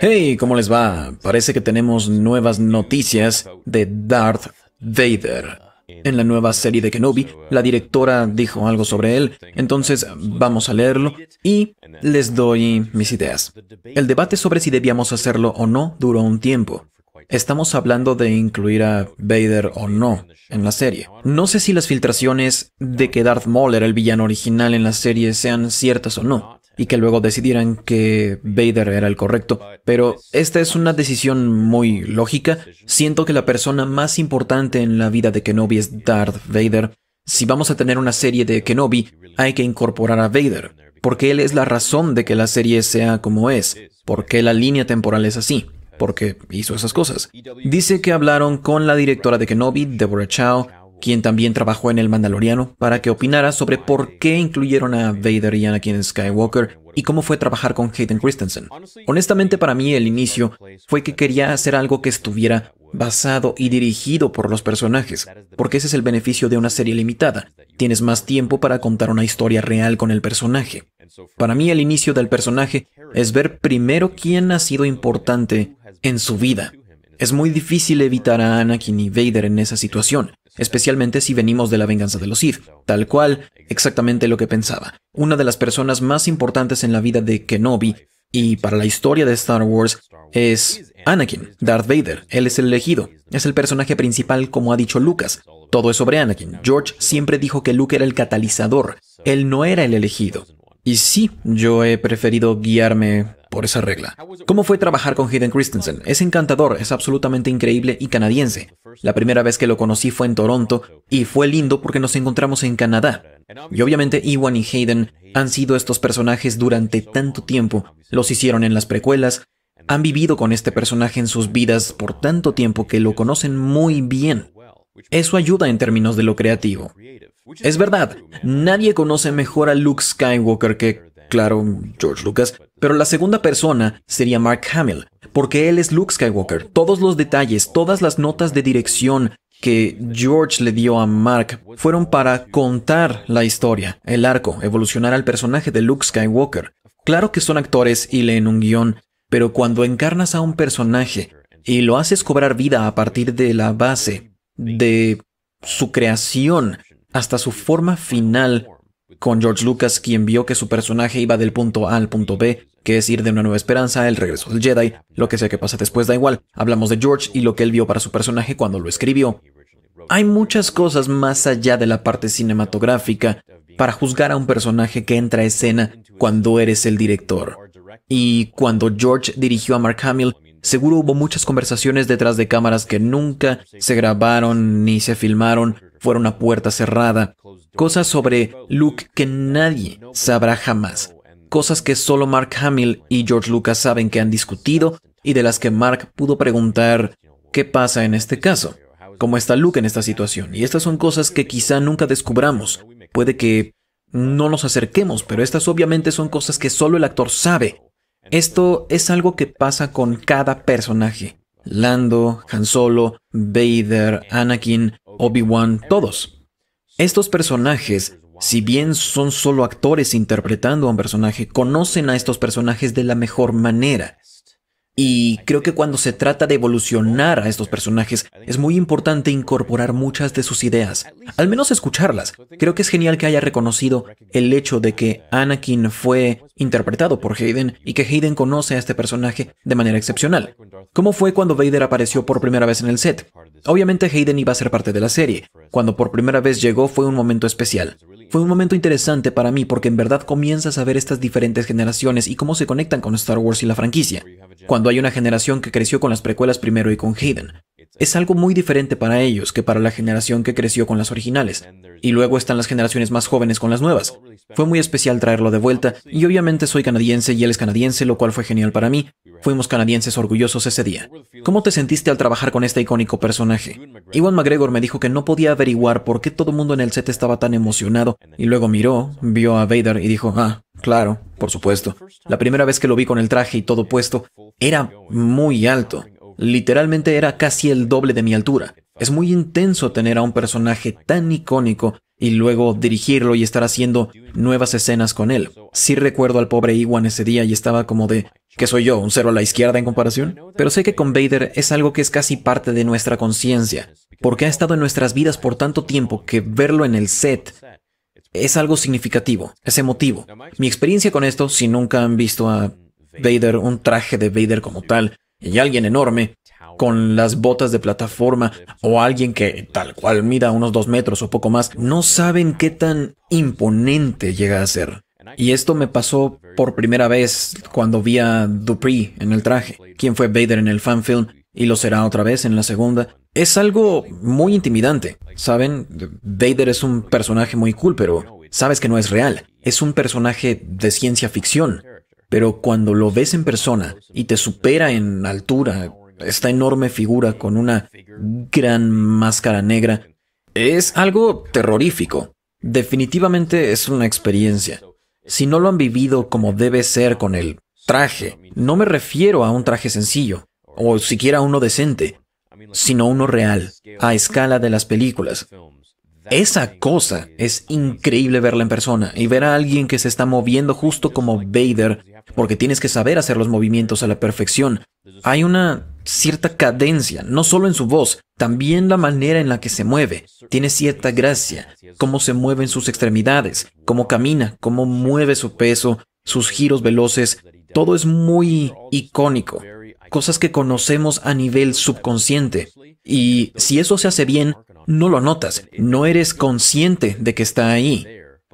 Hey, ¿cómo les va? Parece que tenemos nuevas noticias de Darth Vader. En la nueva serie de Kenobi, la directora dijo algo sobre él, entonces vamos a leerlo y les doy mis ideas. El debate sobre si debíamos hacerlo o no duró un tiempo. Estamos hablando de incluir a Vader o no en la serie. No sé si las filtraciones de que Darth Maul era el villano original en la serie sean ciertas o no y que luego decidieran que Vader era el correcto. Pero esta es una decisión muy lógica. Siento que la persona más importante en la vida de Kenobi es Darth Vader. Si vamos a tener una serie de Kenobi, hay que incorporar a Vader, porque él es la razón de que la serie sea como es, porque la línea temporal es así, porque hizo esas cosas. Dice que hablaron con la directora de Kenobi, Deborah Chow, quien también trabajó en El Mandaloriano, para que opinara sobre por qué incluyeron a Vader y Anakin Skywalker y cómo fue trabajar con Hayden Christensen. Honestamente para mí el inicio fue que quería hacer algo que estuviera basado y dirigido por los personajes, porque ese es el beneficio de una serie limitada. Tienes más tiempo para contar una historia real con el personaje. Para mí el inicio del personaje es ver primero quién ha sido importante en su vida. Es muy difícil evitar a Anakin y Vader en esa situación especialmente si venimos de la venganza de los Sith, tal cual, exactamente lo que pensaba. Una de las personas más importantes en la vida de Kenobi y para la historia de Star Wars es Anakin, Darth Vader, él es el elegido, es el personaje principal como ha dicho Lucas. Todo es sobre Anakin. George siempre dijo que Luke era el catalizador, él no era el elegido. Y sí, yo he preferido guiarme por esa regla. ¿Cómo fue trabajar con Hayden Christensen? Es encantador, es absolutamente increíble y canadiense. La primera vez que lo conocí fue en Toronto y fue lindo porque nos encontramos en Canadá. Y obviamente Iwan y Hayden han sido estos personajes durante tanto tiempo, los hicieron en las precuelas, han vivido con este personaje en sus vidas por tanto tiempo que lo conocen muy bien. Eso ayuda en términos de lo creativo. Es verdad, nadie conoce mejor a Luke Skywalker que claro, George Lucas, pero la segunda persona sería Mark Hamill, porque él es Luke Skywalker. Todos los detalles, todas las notas de dirección que George le dio a Mark fueron para contar la historia, el arco, evolucionar al personaje de Luke Skywalker. Claro que son actores y leen un guión, pero cuando encarnas a un personaje y lo haces cobrar vida a partir de la base, de su creación hasta su forma final, con George Lucas, quien vio que su personaje iba del punto A al punto B, que es ir de una nueva esperanza, el regreso del Jedi, lo que sea que pase después da igual, hablamos de George y lo que él vio para su personaje cuando lo escribió. Hay muchas cosas más allá de la parte cinematográfica para juzgar a un personaje que entra a escena cuando eres el director. Y cuando George dirigió a Mark Hamill, seguro hubo muchas conversaciones detrás de cámaras que nunca se grabaron ni se filmaron fuera una puerta cerrada, cosas sobre Luke que nadie sabrá jamás, cosas que solo Mark Hamill y George Lucas saben que han discutido y de las que Mark pudo preguntar qué pasa en este caso, cómo está Luke en esta situación. Y estas son cosas que quizá nunca descubramos. Puede que no nos acerquemos, pero estas obviamente son cosas que solo el actor sabe. Esto es algo que pasa con cada personaje. Lando, Han Solo, Vader, Anakin, Obi-Wan, todos. Estos personajes, si bien son solo actores interpretando a un personaje, conocen a estos personajes de la mejor manera. Y creo que cuando se trata de evolucionar a estos personajes, es muy importante incorporar muchas de sus ideas, al menos escucharlas. Creo que es genial que haya reconocido el hecho de que Anakin fue interpretado por Hayden y que Hayden conoce a este personaje de manera excepcional. ¿Cómo fue cuando Vader apareció por primera vez en el set? Obviamente Hayden iba a ser parte de la serie. Cuando por primera vez llegó fue un momento especial. Fue un momento interesante para mí porque en verdad comienzas a ver estas diferentes generaciones y cómo se conectan con Star Wars y la franquicia. Cuando hay una generación que creció con las precuelas primero y con Hayden, es algo muy diferente para ellos que para la generación que creció con las originales. Y luego están las generaciones más jóvenes con las nuevas. Fue muy especial traerlo de vuelta y obviamente soy canadiense y él es canadiense, lo cual fue genial para mí. Fuimos canadienses orgullosos ese día. ¿Cómo te sentiste al trabajar con este icónico personaje? Iwan McGregor me dijo que no podía averiguar por qué todo el mundo en el set estaba tan emocionado y luego miró, vio a Vader y dijo, ah, claro, por supuesto. La primera vez que lo vi con el traje y todo puesto, era muy alto literalmente era casi el doble de mi altura. Es muy intenso tener a un personaje tan icónico y luego dirigirlo y estar haciendo nuevas escenas con él. Sí recuerdo al pobre Iwan ese día y estaba como de, ¿qué soy yo? ¿Un cero a la izquierda en comparación? Pero sé que con Vader es algo que es casi parte de nuestra conciencia, porque ha estado en nuestras vidas por tanto tiempo que verlo en el set es algo significativo, es emotivo. Mi experiencia con esto, si nunca han visto a Vader, un traje de Vader como tal, y alguien enorme con las botas de plataforma o alguien que tal cual mida unos dos metros o poco más, no saben qué tan imponente llega a ser. Y esto me pasó por primera vez cuando vi a Dupree en el traje, quien fue Vader en el fanfilm y lo será otra vez en la segunda. Es algo muy intimidante, ¿saben? Vader es un personaje muy cool, pero sabes que no es real. Es un personaje de ciencia ficción. Pero cuando lo ves en persona y te supera en altura, esta enorme figura con una gran máscara negra, es algo terrorífico. Definitivamente es una experiencia. Si no lo han vivido como debe ser con el traje, no me refiero a un traje sencillo, o siquiera uno decente, sino uno real, a escala de las películas. Esa cosa es increíble verla en persona y ver a alguien que se está moviendo justo como Vader porque tienes que saber hacer los movimientos a la perfección. Hay una cierta cadencia, no solo en su voz, también la manera en la que se mueve. Tiene cierta gracia, cómo se mueven sus extremidades, cómo camina, cómo mueve su peso, sus giros veloces. Todo es muy icónico, cosas que conocemos a nivel subconsciente. Y si eso se hace bien, no lo notas, no eres consciente de que está ahí.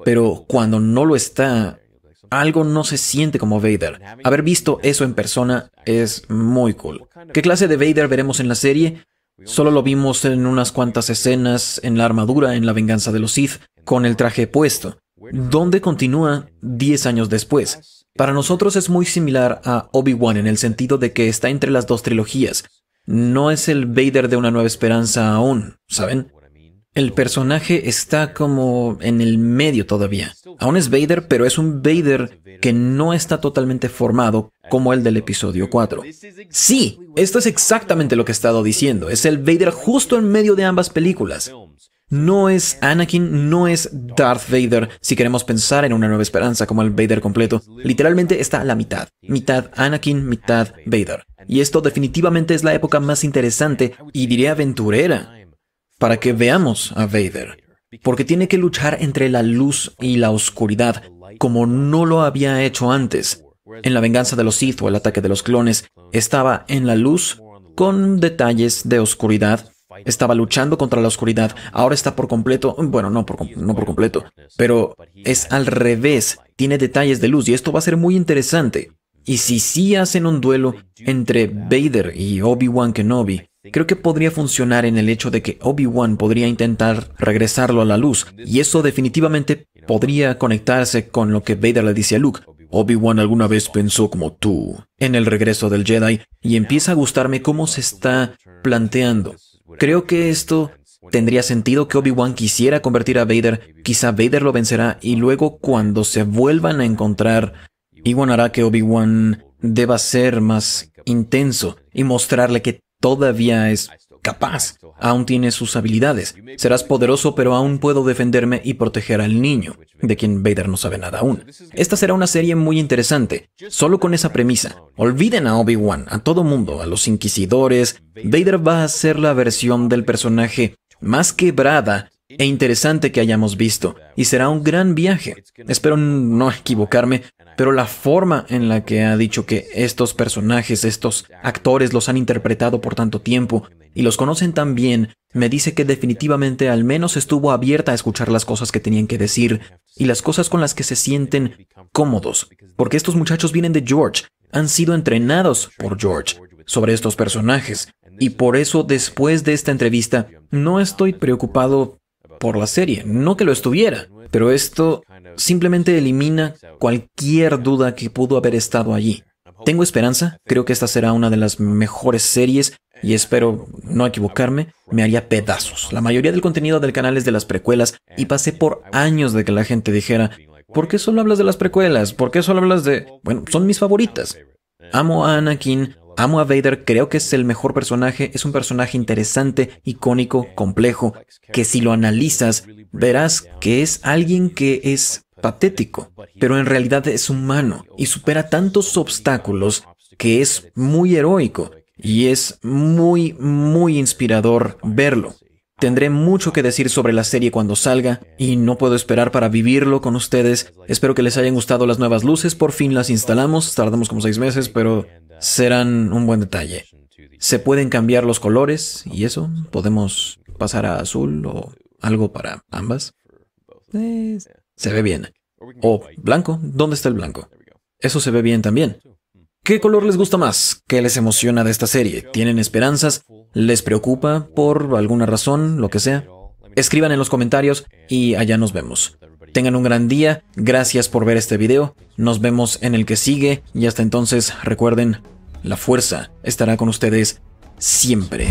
Pero cuando no lo está, algo no se siente como Vader. Haber visto eso en persona es muy cool. ¿Qué clase de Vader veremos en la serie? Solo lo vimos en unas cuantas escenas, en la armadura, en la venganza de los Sith, con el traje puesto. ¿Dónde continúa 10 años después? Para nosotros es muy similar a Obi-Wan en el sentido de que está entre las dos trilogías. No es el Vader de una nueva esperanza aún, ¿saben? El personaje está como en el medio todavía. Aún es Vader, pero es un Vader que no está totalmente formado como el del episodio 4. Sí, esto es exactamente lo que he estado diciendo. Es el Vader justo en medio de ambas películas. No es Anakin, no es Darth Vader, si queremos pensar en una nueva esperanza como el Vader completo. Literalmente está a la mitad. Mitad Anakin, mitad Vader. Y esto definitivamente es la época más interesante y diría aventurera para que veamos a Vader, porque tiene que luchar entre la luz y la oscuridad, como no lo había hecho antes. En la venganza de los Sith o el ataque de los clones, estaba en la luz con detalles de oscuridad. Estaba luchando contra la oscuridad, ahora está por completo, bueno, no por, no por completo, pero es al revés, tiene detalles de luz y esto va a ser muy interesante. Y si sí hacen un duelo entre Vader y Obi-Wan Kenobi, Creo que podría funcionar en el hecho de que Obi-Wan podría intentar regresarlo a la luz, y eso definitivamente podría conectarse con lo que Vader le dice a Luke. Obi-Wan alguna vez pensó como tú en el regreso del Jedi, y empieza a gustarme cómo se está planteando. Creo que esto tendría sentido que Obi-Wan quisiera convertir a Vader, quizá Vader lo vencerá, y luego cuando se vuelvan a encontrar, Iwan hará que Obi-Wan deba ser más intenso y mostrarle que todavía es capaz, aún tiene sus habilidades. Serás poderoso, pero aún puedo defenderme y proteger al niño, de quien Vader no sabe nada aún. Esta será una serie muy interesante, solo con esa premisa. Olviden a Obi-Wan, a todo mundo, a los inquisidores. Vader va a ser la versión del personaje más quebrada e interesante que hayamos visto, y será un gran viaje. Espero no equivocarme, pero la forma en la que ha dicho que estos personajes, estos actores los han interpretado por tanto tiempo y los conocen tan bien, me dice que definitivamente al menos estuvo abierta a escuchar las cosas que tenían que decir y las cosas con las que se sienten cómodos, porque estos muchachos vienen de George, han sido entrenados por George sobre estos personajes, y por eso después de esta entrevista no estoy preocupado por la serie, no que lo estuviera, pero esto simplemente elimina cualquier duda que pudo haber estado allí. Tengo esperanza, creo que esta será una de las mejores series y espero no equivocarme, me haría pedazos. La mayoría del contenido del canal es de las precuelas y pasé por años de que la gente dijera, ¿por qué solo hablas de las precuelas? ¿Por qué solo hablas de... Bueno, son mis favoritas. Amo a Anakin, Amo a Vader, creo que es el mejor personaje, es un personaje interesante, icónico, complejo, que si lo analizas verás que es alguien que es patético, pero en realidad es humano y supera tantos obstáculos que es muy heroico y es muy, muy inspirador verlo. Tendré mucho que decir sobre la serie cuando salga y no puedo esperar para vivirlo con ustedes. Espero que les hayan gustado las nuevas luces, por fin las instalamos, tardamos como seis meses, pero serán un buen detalle. Se pueden cambiar los colores y eso. Podemos pasar a azul o algo para ambas. se ve bien. O blanco. ¿Dónde está el blanco? Eso se ve bien también. ¿Qué color les gusta más? ¿Qué les emociona de esta serie? ¿Tienen esperanzas? ¿Les preocupa por alguna razón? Lo que sea. Escriban en los comentarios y allá nos vemos. Tengan un gran día, gracias por ver este video, nos vemos en el que sigue y hasta entonces recuerden, la fuerza estará con ustedes siempre.